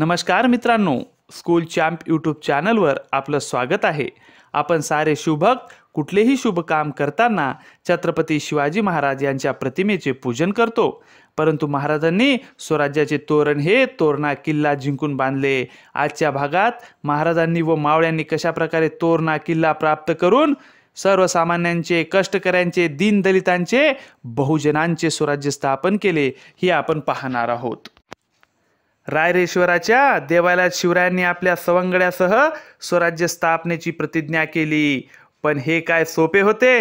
नमस्कार मित्रांनो school champ YouTube चॅनलवर आपलं स्वागत आहे आपण सारे शुभक कुठलेही शुभ काम करताना छत्रपती शिवाजी महाराज यांच्या प्रतिमेचे पूजन करतो परंतु महाराजांनी स्वराज्याचे तोरण हे तोरणा किल्ला जिंकून बांधले आजच्या भागात महाराजांनी व मावळ्यांनी कशाप्रकारे तोरणा किल्ला प्राप्त करून सर्वसामान्यांचे कष्टकऱ्यांचे दीनदलितांचे बहुजनांचे स्वराज्य स्थापन केले हे आपण पाहणार आहोत रायरेश्वराच्या देवाला शिवरायांनी आपल्या सवंगड्यासह स्वराज्य स्थापनेची प्रतिज्ञा केली पण हे काय सोपे होते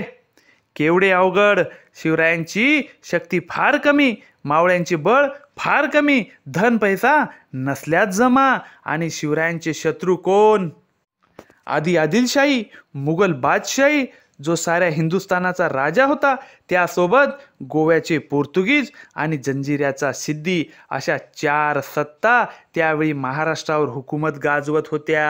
केवढे अवघड शिवरायांची शक्ती फार कमी मावळ्यांचे बळ फार कमी धन पैसा नसल्यात जमा आणि शिवरायांचे शत्रू कोण आधी आदिलशाही मुघल बादशाही जो साऱ्या हिंदुस्थानाचा राजा होता त्यासोबत गोव्याचे पोर्तुगीज आणि जंजिऱ्याचा सिद्धी अशा चार सत्ता त्यावेळी महाराष्ट्रावर हुकूमत गाजवत होत्या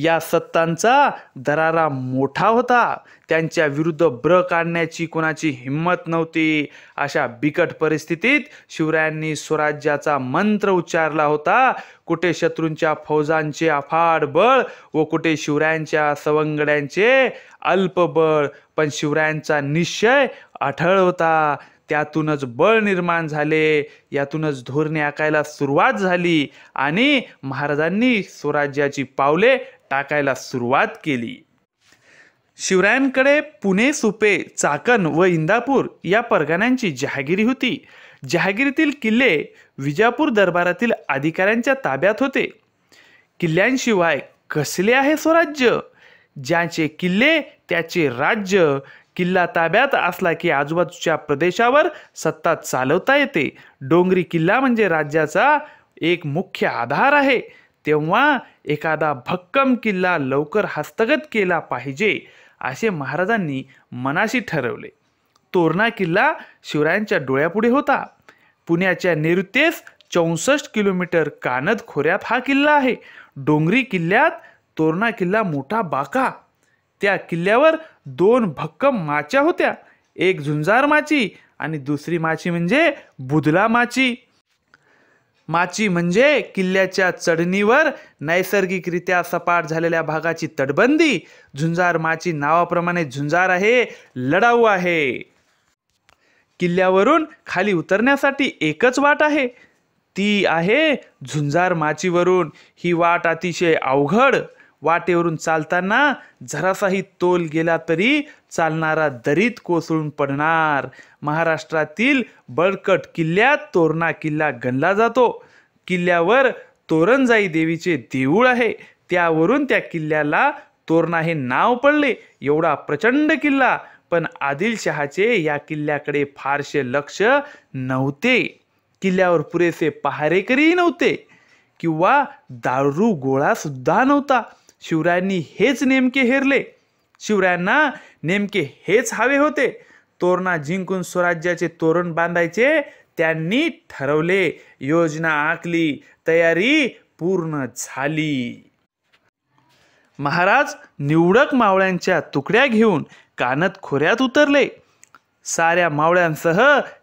या सत्तांचा दरारा मोठा होता त्यांच्या विरुद्ध ब्र काढण्याची कोणाची हिंमत नव्हती अशा बिकट परिस्थितीत शिवरायांनी स्वराज्याचा मंत्र उच्चारला होता कुठे शत्रूंच्या फौजांचे अफाड बळ व कुठे शिवरायांच्या सवंगड्यांचे अल्प बळ पण शिवरायांचा निश्चय अठळ होता त्यातूनच बळ निर्माण झाले यातूनच धोरणे आखायला सुरुवात झाली आणि महाराजांनी स्वराज्याची पावले टाकायला सुरुवात केली शिवरायांकडे पुणे सुपे चाकण व इंदापूर या परगण्यांची जहागिरी होती जहागिरीतील किल्ले विजापूर दरबारातील अधिकाऱ्यांच्या ताब्यात होते किल्ल्यांशिवाय कसले आहे स्वराज्य ज्याचे किल्ले त्याचे राज्य किल्ला ताब्यात असला की आजूबाजूच्या प्रदेशावर सत्ता चालवता येते डोंगरी किल्ला म्हणजे राज्याचा एक मुख्य आधार आहे तेव्हा एखादा भक्कम किल्ला लवकर हस्तगत केला पाहिजे असे महाराजांनी मनाशी ठरवले तोरणा किल्ला शिवरायांच्या डोळ्यापुढे होता पुण्याच्या नैऋत्येस चौसष्ट किलोमीटर कानद खोऱ्यात हा किल्ला आहे डोंगरी किल्ल्यात तोरणा किल्ला मोठा बाका त्या किल्ल्यावर दोन भक्कम माच्या होत्या एक झुंजार माची आणि दुसरी माची म्हणजे बुधला माची माची म्हणजे किल्ल्याच्या चढणीवर नैसर्गिकरित्या सपाट झालेल्या भागाची तटबंदी झुंजार माची नावाप्रमाणे झुंजार आहे लढाऊ आहे किल्ल्यावरून खाली उतरण्यासाठी एकच वाट आहे ती आहे झुंजार माचीवरून ही वाट अतिशय अवघड वाटेवरून चालताना जरासाही तोल गेला तरी चालणारा दरीत कोसळून पडणार महाराष्ट्रातील बळकट किल्ल्यात तोरणा किल्ला गणला जातो किल्ल्यावर तोरणजाई देवीचे देऊळ आहे त्यावरून त्या किल्ल्याला तोरणा हे नाव पडले एवढा प्रचंड किल्ला पण आदिलशहाचे या किल्ल्याकडे फारसे लक्ष नव्हते किल्ल्यावर पुरेसे पहारेकरी नव्हते किंवा दारू गोळा सुद्धा नव्हता शिवरायांनी हेच नेमके हेरले शिवरायांना नेमके हेच हवे होते तोरणा जिंकून स्वराज्याचे तोरण बांधायचे त्यांनी ठरवले योजना आखली तयारी पूर्ण झाली महाराज निवडक मावळ्यांच्या तुकड्या घेऊन कानत खोऱ्यात उतरले साऱ्या मावळ्यांसह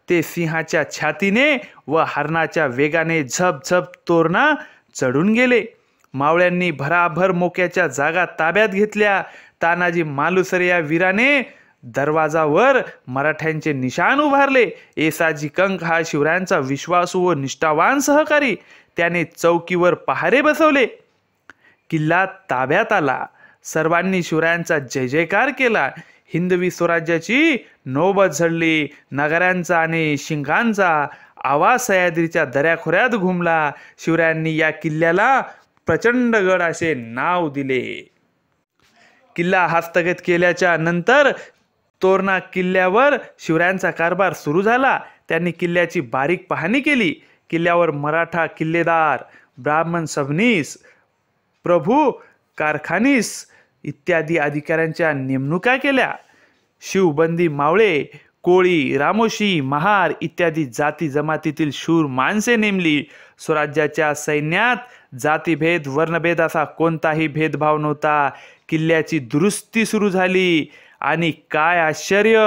ते सिंहाच्या छातीने व हरणाच्या वेगाने झप तोरणा चढून गेले मावळ्यांनी भराभर मोक्याच्या जागा ताब्यात घेतल्या तानाजी मालुसर या वीराने दरवाजावर मराठ्यांचे निशाण उभारले एसाजी कंक हा शिवरायांचा विश्वासू व निष्ठावान सहकारी त्याने चौकीवर पहारे बसवले किल्ला ताब्यात आला सर्वांनी शिवरायांचा जय जयकार केला हिंदवी स्वराज्याची नोबत झडली नगरांचा आणि शिंगांचा आवाज सह्याद्रीच्या दऱ्याखोऱ्यात घुमला शिवरायांनी या किल्ल्याला प्रचंडगड असे नाव दिले किल्ला हस्तगत केल्याच्या नंतर तोरणा किल्ल्यावर शिवरायांचा कारभार सुरू झाला त्यांनी किल्ल्याची बारीक पाहणी केली किल्ल्यावर मराठा किल्लेदार ब्राह्मण सबनीस प्रभू कारखानीस इत्यादी अधिकाऱ्यांच्या नेमणुका केल्या शिवबंदी मावळे कोळी रामोशी महार इत्यादी जाती जमातीतील शूर माणसे नेमली स्वराज्याच्या सैन्यात जातीभेद वर्णभेद असा कोणताही भेदभाव नव्हता किल्ल्याची दुरुस्ती सुरू झाली आणि काय आश्चर्य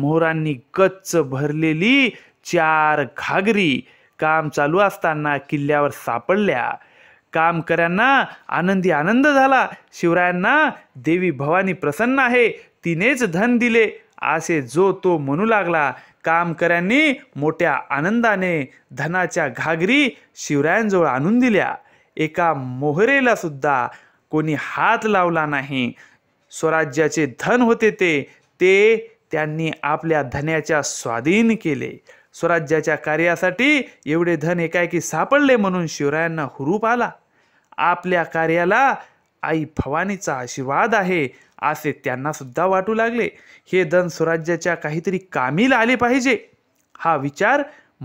मोरांनी गच्च भरलेली चार घागरी काम चालू असताना किल्ल्यावर सापडल्या कामकऱ्यांना आनंदी आनंद झाला शिवरायांना देवी भवानी प्रसन्न आहे तिनेच धन दिले असे जो तो म्हणू लागला कामकऱ्यांनी मोठ्या आनंदाने धनाच्या घागरी शिवरायांजवळ आणून दिल्या एका मोहरेला सुद्धा कोणी हात लावला नाही स्वराज्याचे धन होते ते ते त्यांनी आपल्या धन्याच्या स्वाधीन केले स्वराज्याच्या कार्यासाठी एवढे धन एकाएकी सापडले म्हणून शिवरायांना हुरूप आला आपल्या कार्याला आई भवानीचा आशीर्वाद आहे असे त्यांनासुद्धा वाटू लागले हे धन स्वराज्याच्या काहीतरी कामीला आले पाहिजे हा विचार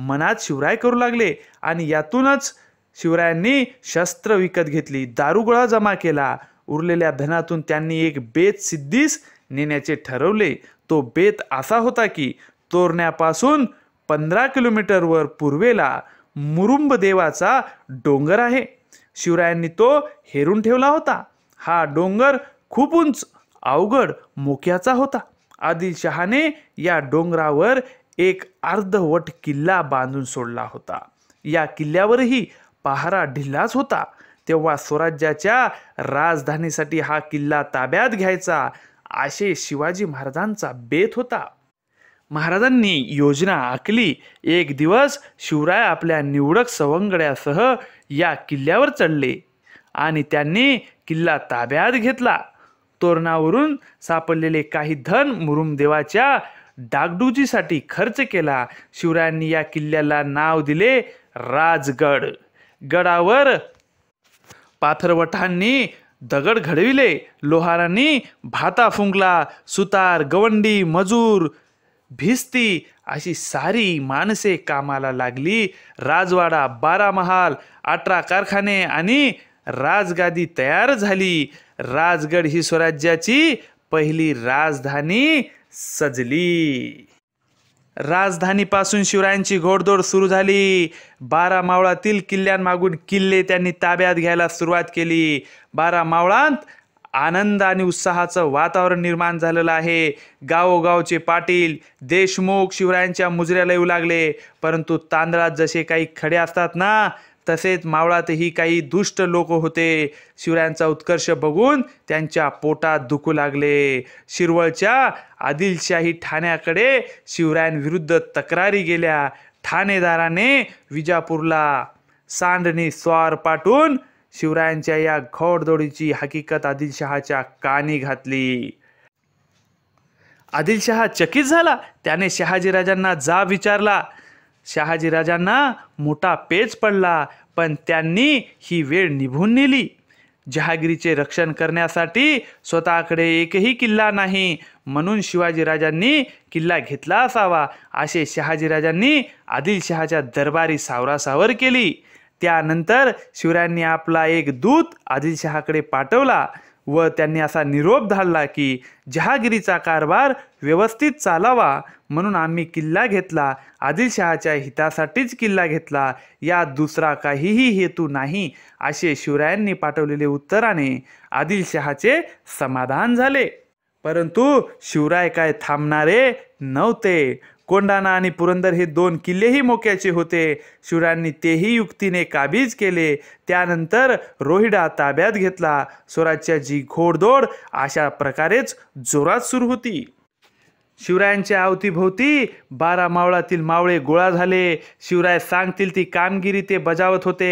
मनात शिवराय करू लागले आणि यातूनच शिवरायांनी शस्त्र विकत घेतली दारुगोळा जमा केला उरलेल्या धनातून त्यांनी एक बेत सिद्धीस नेण्याचे ठरवले तो बेत असा होता की तोरण्यापासून पंधरा किलोमीटरवर पूर्वेला मुरुंब देवाचा डोंगर आहे शिवरायांनी तो हेरून ठेवला होता हा डोंगर खूप उंच अवघड मोक्याचा होता आदिलशहाने या डोंगरावर एक अर्धवट किल्ला बांधून सोडला होता या किल्ल्यावरही पहारा ढिल्लाच होता तेव्हा स्वराज्याच्या राजधानीसाठी हा किल्ला ताब्यात घ्यायचा असे शिवाजी महाराजांचा बेत होता महाराजांनी योजना आखली एक दिवस शिवराय आपल्या निवडक सवंगड्यासह या किल्ल्यावर चढले आणि त्यांनी किल्ला ताब्यात घेतला तोरणावरून सापडलेले काही धन मुरुमदेवाच्या डागडुजीसाठी खर्च केला शिवरायांनी या किल्ल्याला नाव दिले राजगड गडावर पाथरवठांनी दगड घडविले लोहारांनी भाता फुंकला सुतार गवंडी मजूर भिस्ती अशी सारी माणसे कामाला लागली राजवाडा बारा महाल अठरा कारखाने आणि राजगादी तयार झाली राजगड ही स्वराज्याची पहिली राजधानी सजली राजधानीपासून शिवरायांची घोडदोड सुरू झाली बारा मावळातील किल्ल्यांमागून किल्ले त्यांनी ताब्यात घ्यायला सुरुवात केली बारा मावळांत आनंद आणि उत्साहाचं वातावरण निर्माण झालेलं आहे गावोगावचे पाटील देशमुख शिवरायांच्या मुजऱ्याला येऊ लागले परंतु तांदळात जसे काही खडे असतात ना तसेच मावळातही काही दुष्ट लोक होते शिवरायांचा उत्कर्ष बघून त्यांच्या पोटात दुखू लागले शिरवळच्या आदिलशाही ठाण्याकडे शिवरायांविरुद्ध तक्रारी गेल्या ठाणेदाराने विजापूरला सांडणी स्वार पाठून शिवरायांच्या या घोडदोडीची हकीकत आदिलशहाच्या कानी घातली आदिलशहा चकित झाला त्याने शहाजीराजांना जा विचारला शहाजीराजांना मोठा पेच पडला पण त्यांनी ही वेळ निभून नेली जहागिरीचे रक्षण करण्यासाठी स्वतःकडे एकही किल्ला नाही म्हणून शिवाजीराजांनी किल्ला घेतला असावा असे शहाजीराजांनी आदिलशहाच्या दरबारी सावरासावर केली त्यानंतर शिवरायांनी आपला एक दूत आदिलशहाकडे पाठवला व त्यांनी असा निरोप धाडला की जहागिरीचा कारभार व्यवस्थित चालावा म्हणून आम्ही किल्ला घेतला आदिलशहाच्या हितासाठीच किल्ला घेतला या दुसरा काहीही हेतू नाही असे शिवरायांनी पाठवलेले उत्तराने आदिलशहाचे समाधान झाले परंतु शिवराय काय थांबणारे नव्हते कोंडाना आणि पुरंदर हे दोन किल्लेही मोक्याचे होते शिवरायांनी तेही युक्तीने काबीज केले त्यानंतर रोहिडा ताब्यात घेतला जी घोडदोड अशा प्रकारेच जोरात सुरू होती शिवरायांच्या अवतीभोवती बारा मावळातील मावळे गोळा झाले शिवराय सांगतील ती कामगिरी ते बजावत होते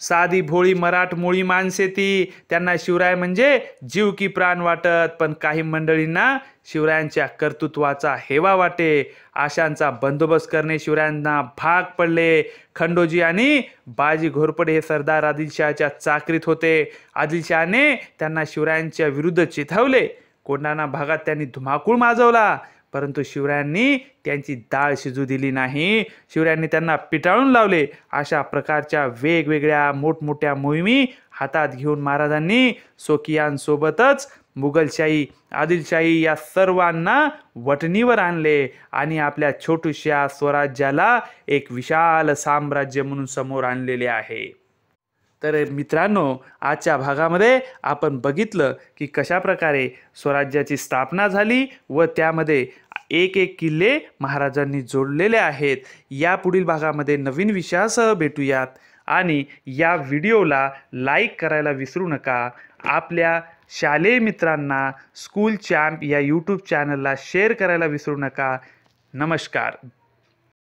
साधी भोळी मराठमोळी माणसे ती त्यांना शिवराय म्हणजे जीव की प्राण वाटत पण काही मंडळींना शिवरायांच्या कर्तृत्वाचा हेवा वाटे आशांचा बंदोबस्त करणे शिवरायांना भाग पडले खंडोजी आणि बाजी घोरपडे हे सरदार आदिलशहाच्या चाकरीत होते आदिलशहाने त्यांना शिवरायांच्या विरुद्ध चिथावले कोंडाणा भागात त्यांनी धुमाकूळ माजवला परंतु शिवरायांनी त्यांची डाळ शिजू दिली नाही शिवरायांनी त्यांना पिटाळून लावले अशा प्रकारच्या वेगवेगळ्या मोठमोठ्या मोहिमी हातात घेऊन महाराजांनी सोकियांसोबतच मुघलशाही आदिलशाही या सर्वांना वटणीवर आणले आणि आपल्या छोटूशा स्वराज्याला एक विशाल साम्राज्य म्हणून समोर आणलेले आहे तर मित्रांनो आजच्या भागामध्ये आपण बघितलं की कशाप्रकारे स्वराज्याची स्थापना झाली व त्यामध्ये एक एक किल्ले महाराजांनी जोडलेले आहेत या पुढील भागामध्ये नवीन विषयासह भेटूयात आणि या व्हिडिओला लाईक करायला विसरू नका आपल्या शालेय मित्रांना स्कूल चॅम्प या यूट्यूब चॅनलला शेअर करायला विसरू नका नमस्कार